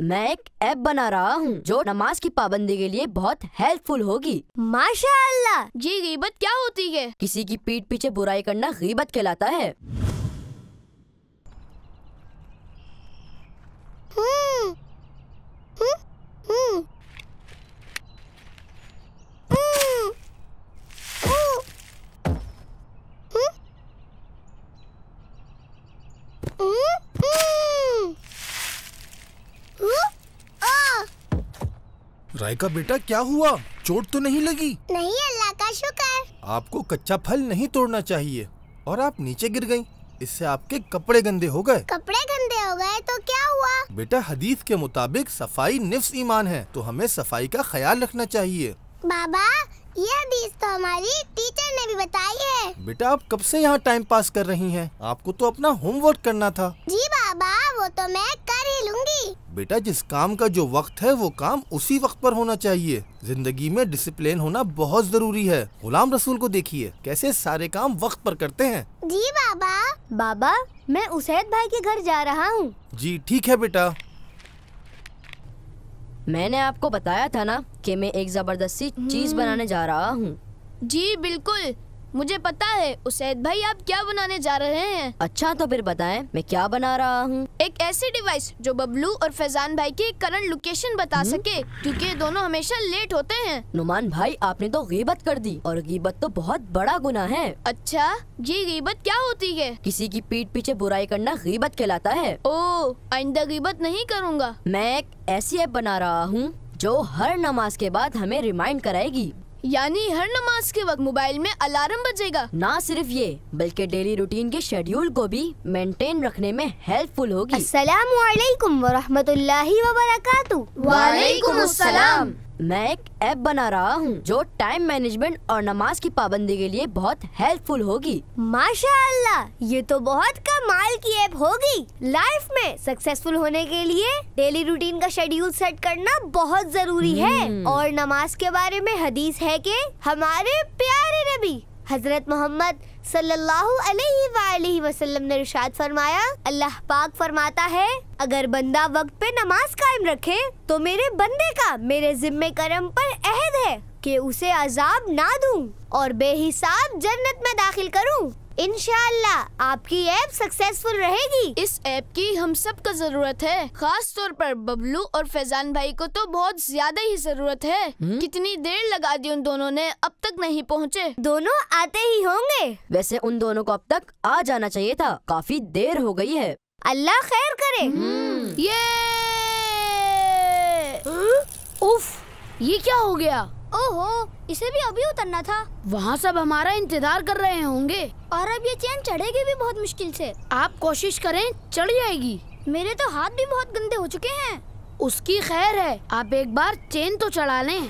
मैं एक ऐप बना रहा हूँ जो नमाज की पाबंदी के लिए बहुत हेल्पफुल होगी माशाल्लाह जी गीबत क्या होती है किसी की पीठ पीछे बुराई करना गीबत कहलाता है हुँ, हुँ, हुँ। Mm-hmm. राय का बेटा क्या हुआ चोट तो नहीं लगी नहीं अल्लाह का शुक्र आपको कच्चा फल नहीं तोड़ना चाहिए और आप नीचे गिर गयी इससे आपके कपड़े गंदे हो गए कपड़े गंदे हो गए तो क्या हुआ बेटा हदीस के मुताबिक सफाई निफ्स ईमान है तो हमें सफाई का ख्याल रखना चाहिए बाबा ये बीस तो हमारी टीचर ने भी बताई है बेटा आप कब से यहाँ टाइम पास कर रही हैं? आपको तो अपना होमवर्क करना था जी बाबा वो तो मैं कर ही लूँगी बेटा जिस काम का जो वक्त है वो काम उसी वक्त पर होना चाहिए जिंदगी में डिसिप्लिन होना बहुत जरूरी है गुलाम रसूल को देखिए कैसे सारे काम वक्त पर करते हैं जी बाबा बाबा मैं उसैद भाई के घर जा रहा हूँ जी ठीक है बेटा मैंने आपको बताया था ना कि मैं एक जबरदस्ती चीज हम्म। बनाने जा रहा हूँ जी बिल्कुल मुझे पता है उसेद भाई आप क्या बनाने जा रहे हैं अच्छा तो फिर बताएं मैं क्या बना रहा हूँ एक ऐसी डिवाइस जो बबलू और फैजान भाई की करंट लोकेशन बता हुँ? हम्म। सके क्योंकि दोनों हमेशा लेट होते हैं नुमान भाई आपने तो गीबत कर दी और गीबत तो बहुत बड़ा गुना है अच्छा ये गीबत क्या होती है किसी की पीठ पीछे बुराई करना गीबत कहलाता है ओ आइंदा गीबत नहीं करूँगा मैं एक ऐसी ऐप बना रहा हूँ जो हर नमाज के बाद हमें रिमाइंड कराएगी यानी हर नमाज के वक्त मोबाइल में अलार्म बजेगा ना सिर्फ ये बल्कि डेली रूटीन के शेड्यूल को भी मेंटेन रखने में हेल्पफुल होगी अस्सलाम वालेकुम वरक वबरकातु वालेकुम अस्सलाम मैं एक ऐप बना रहा हूँ जो टाइम मैनेजमेंट और नमाज की पाबंदी के लिए बहुत हेल्पफुल होगी माशाल्लाह ये तो बहुत कमाल की ऐप होगी लाइफ में सक्सेसफुल होने के लिए डेली रूटीन का शेड्यूल सेट करना बहुत जरूरी है hmm. और नमाज के बारे में हदीस है कि हमारे प्यारे नबी हजरत मोहम्मद सल्लल्लाहु अलैहि वसल्लम ने रिशाद फरमाया अल्लाह पाक फरमाता है अगर बंदा वक्त पे नमाज कायम रखे तो मेरे बंदे का मेरे जिम्मे करम पर अहद है कि उसे अजाब ना दूं और बेहिसाब जन्नत में दाखिल करूं। इनशाला आपकी ऐप सक्सेसफुल रहेगी इस ऐप की हम सब का जरूरत है खास तौर पर बबलू और फैजान भाई को तो बहुत ज्यादा ही जरूरत है हुँ? हम्म? कितनी देर लगा दी उन दोनों ने अब तक नहीं पहुँचे दोनों आते ही होंगे वैसे उन दोनों को अब तक आ जाना चाहिए था काफी देर हो गई है अल्लाह खैर करे हम्म। हम्म। ये हाँ? उफ ये क्या हो गया ओहो इसे भी अभी उतरना था वहाँ सब हमारा इंतजार कर रहे होंगे और अब ये चैन चढ़ेगी भी बहुत मुश्किल से आप कोशिश करें चढ़ जाएगी मेरे तो हाथ भी बहुत गंदे हो चुके हैं उसकी खैर है आप एक बार चेन तो चढ़ा लें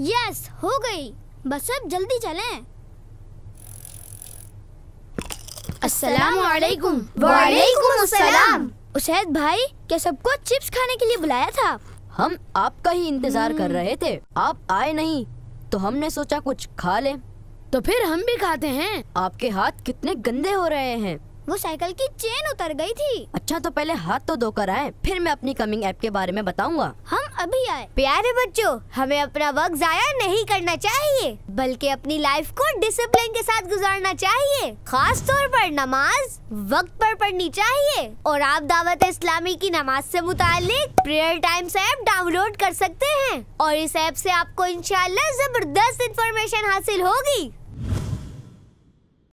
यस हो गई बस अब जल्दी चलें अस्सलाम वालेकुम वालेकुम अस्सलाम उसैद भाई क्या सबको चिप्स खाने के लिए बुलाया था हम आपका ही इंतजार कर हम्म। रहे थे आप आए नहीं तो हमने सोचा कुछ खा ले तो फिर हम भी खाते हैं आपके हाथ कितने गंदे हो रहे हैं वो साइकिल की चेन उतर गई थी अच्छा तो पहले हाथ तो धोकर आए फिर मैं अपनी कमिंग ऐप के बारे में बताऊंगा हम अभी आए प्यारे बच्चों हमें अपना वक्त जाया नहीं करना चाहिए बल्कि अपनी लाइफ को डिसिप्लिन के साथ गुजारना चाहिए खास तौर पर नमाज वक्त पर पढ़नी चाहिए और आप दावत इस्लामी की नमाज से मुतालिक प्रेयर टाइम्स ऐप डाउनलोड कर सकते हैं और इस ऐप से आपको इंशाल्लाह जबरदस्त इंफॉर्मेशन हासिल होगी